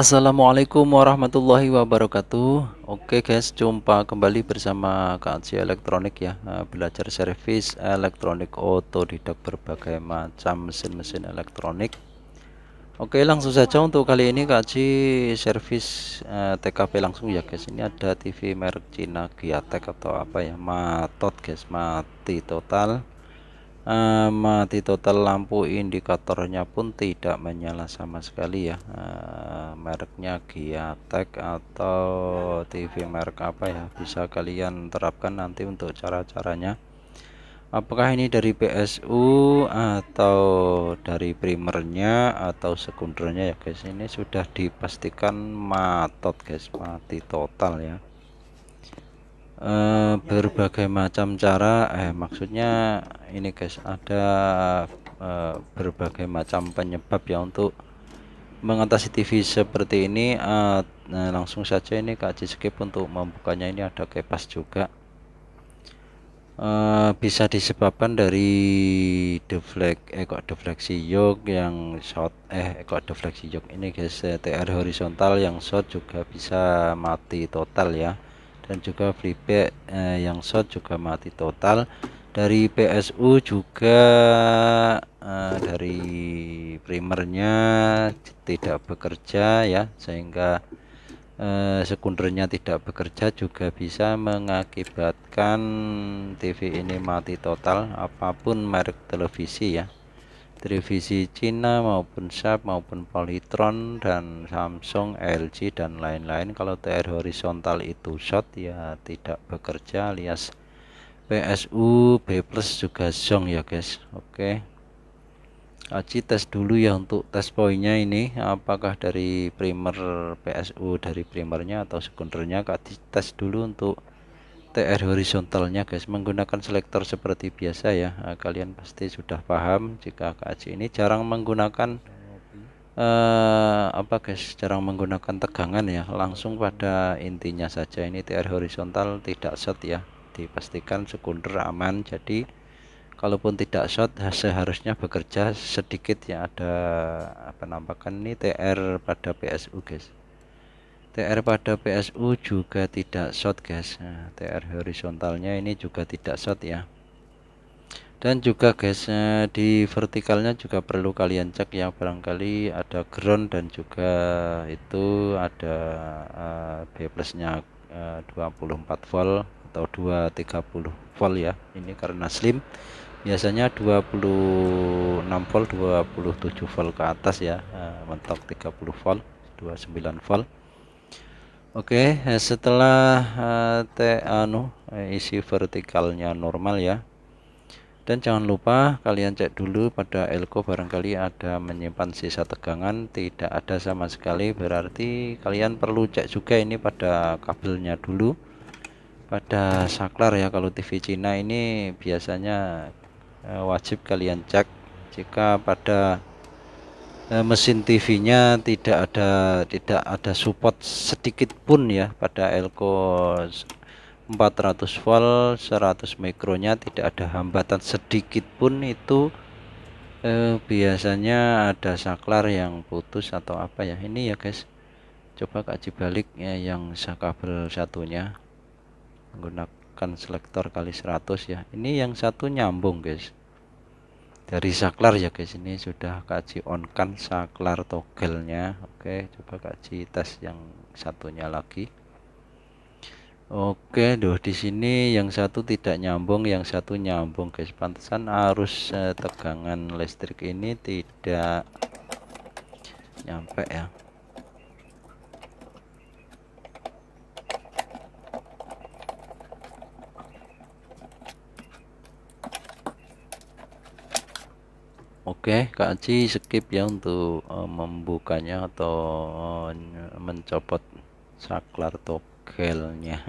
Assalamualaikum warahmatullahi wabarakatuh Oke guys jumpa kembali bersama KC elektronik ya eh, belajar servis elektronik otodidak berbagai macam mesin-mesin elektronik Oke langsung saja untuk kali ini KC servis eh, TKP langsung ya guys ini ada TV merek Cina Giatek atau apa ya matot guys mati total uh, mati total lampu indikatornya pun tidak menyala sama sekali ya uh, mereknya Giatek atau TV merek apa ya bisa kalian terapkan nanti untuk cara-caranya apakah ini dari PSU atau dari primernya atau sekundernya ya guys ini sudah dipastikan matot guys mati total ya Eh, berbagai macam cara eh maksudnya ini guys ada e, berbagai macam penyebab ya untuk mengatasi TV seperti ini e, nah langsung saja ini kaji skip untuk membukanya ini ada kepas juga e, bisa disebabkan dari deflek eh kok defleksi yoke yang short eh kok defleksi yoke ini guys ya, TR horizontal yang short juga bisa mati total ya dan juga flipback eh, yang short juga mati total dari PSU juga eh, dari primernya tidak bekerja ya sehingga eh, sekundernya tidak bekerja juga bisa mengakibatkan TV ini mati total apapun merek televisi ya televisi Cina maupun Sharp maupun Polytron dan Samsung, LG dan lain-lain kalau TR horizontal itu shot ya tidak bekerja alias PSU B plus juga zong ya guys oke okay. Aci tes dulu ya untuk tes poinnya ini apakah dari primer PSU dari primernya atau sekundernya Kak tes dulu untuk TR horizontalnya guys menggunakan selektor seperti biasa ya nah, kalian pasti sudah paham jika KAC ini jarang menggunakan eh, apa guys jarang menggunakan tegangan ya langsung pada intinya saja ini TR horizontal tidak short ya dipastikan sekunder aman jadi kalaupun tidak shot, seharusnya bekerja sedikit ya ada penampakan ini TR pada PSU guys TR pada PSU juga tidak short guys nah, TR horizontalnya ini juga tidak short ya dan juga guys eh, di vertikalnya juga perlu kalian cek ya barangkali ada ground dan juga itu ada uh, B plusnya eh, uh, 24 volt atau 230 volt ya ini karena slim biasanya 26 volt 27 volt ke atas ya uh, mentok 30 volt 29 volt Oke, okay, eh, setelah uh, te, anu eh, isi vertikalnya normal ya. Dan jangan lupa kalian cek dulu pada elko barangkali ada menyimpan sisa tegangan tidak ada sama sekali berarti kalian perlu cek juga ini pada kabelnya dulu. Pada saklar ya kalau TV Cina ini biasanya wajib kalian cek jika pada Eh, mesin TV-nya tidak ada tidak ada support sedikit pun ya pada elko 400 volt 100 mikronya tidak ada hambatan sedikit pun itu eh, biasanya ada saklar yang putus atau apa ya ini ya guys coba kaji balik ya yang kabel satunya menggunakan selektor kali 100 ya ini yang satu nyambung guys dari saklar ya guys ini sudah kaji on kan saklar togelnya oke coba kaji tes yang satunya lagi oke doh di sini yang satu tidak nyambung yang satu nyambung guys pantesan arus eh, tegangan listrik ini tidak nyampe ya Oke, okay, Kak Aci skip ya untuk uh, membukanya atau uh, mencopot saklar togelnya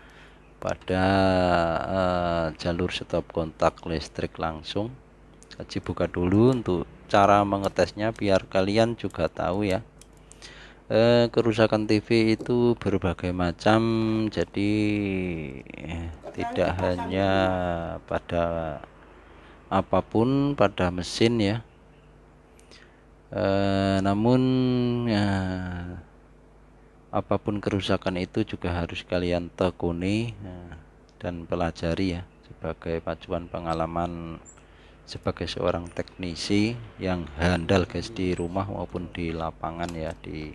pada uh, jalur stop kontak listrik langsung. Kak Aci buka dulu untuk cara mengetesnya biar kalian juga tahu ya. Uh, kerusakan TV itu berbagai macam, jadi eh, tidak hanya pada apapun pada mesin ya e, namun ya, apapun kerusakan itu juga harus kalian tekuni ya, dan pelajari ya sebagai pacuan pengalaman sebagai seorang teknisi yang handal guys di rumah maupun di lapangan ya di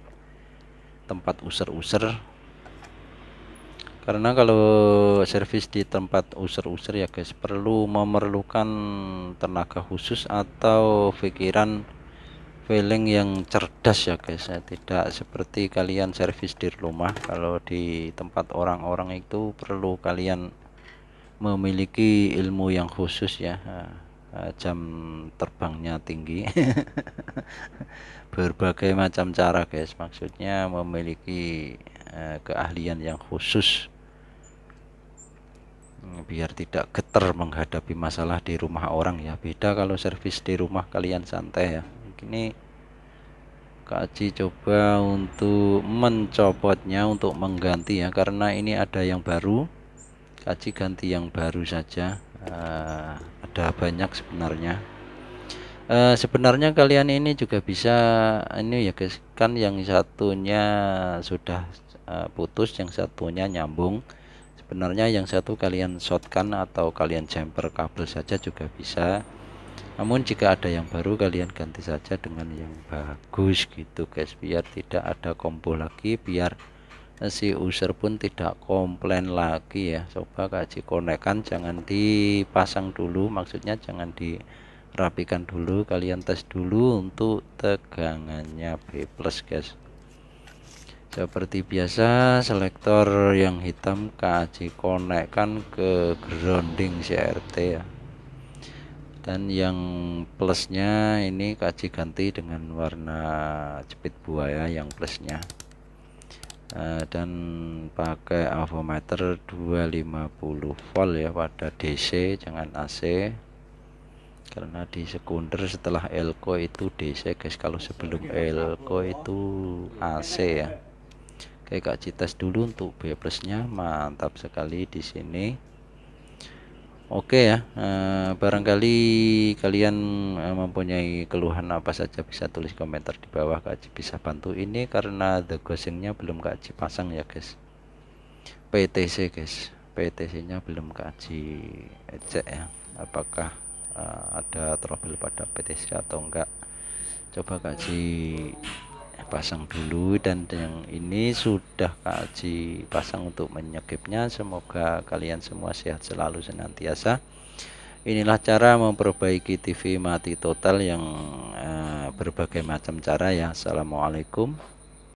tempat user-user karena kalau servis di tempat user-user ya guys perlu memerlukan tenaga khusus atau pikiran feeling yang cerdas ya guys ya tidak seperti kalian servis di rumah kalau di tempat orang-orang itu perlu kalian memiliki ilmu yang khusus ya eh, eh, jam terbangnya tinggi berbagai macam cara guys maksudnya memiliki eh, keahlian yang khusus biar tidak geter menghadapi masalah di rumah orang ya beda kalau servis di rumah kalian santai ya ini kaji coba untuk mencopotnya untuk mengganti ya karena ini ada yang baru kaji ganti yang baru saja uh, ada banyak sebenarnya uh, sebenarnya kalian ini juga bisa ini ya guys kan yang satunya sudah uh, putus yang satunya nyambung sebenarnya yang satu kalian shotkan atau kalian jumper kabel saja juga bisa namun jika ada yang baru kalian ganti saja dengan yang bagus gitu guys biar tidak ada kombo lagi biar si user pun tidak komplain lagi ya coba kaji konekan jangan dipasang dulu maksudnya jangan dirapikan dulu kalian tes dulu untuk tegangannya B plus guys seperti biasa selektor yang hitam KAC konekkan ke grounding CRT ya dan yang plusnya ini KAC ganti dengan warna jepit buaya yang plusnya eh, dan pakai avometer 250 volt ya pada DC jangan AC karena di sekunder setelah elko itu DC guys kalau sebelum elko itu AC ya Oke Kak Cites dulu untuk B plusnya mantap sekali di sini Oke ya eh, barangkali kalian eh, mempunyai keluhan apa saja bisa tulis komentar di bawah Kak Ci bisa bantu ini karena the ghostingnya belum Kak Ci pasang ya guys PTC guys PTC nya belum Kak Ci cek ya apakah eh, ada trouble pada PTC atau enggak coba Kak Ci pasang dulu dan yang ini sudah kaji pasang untuk menyekipnya semoga kalian semua sehat selalu senantiasa inilah cara memperbaiki TV mati total yang uh, berbagai macam cara ya Assalamualaikum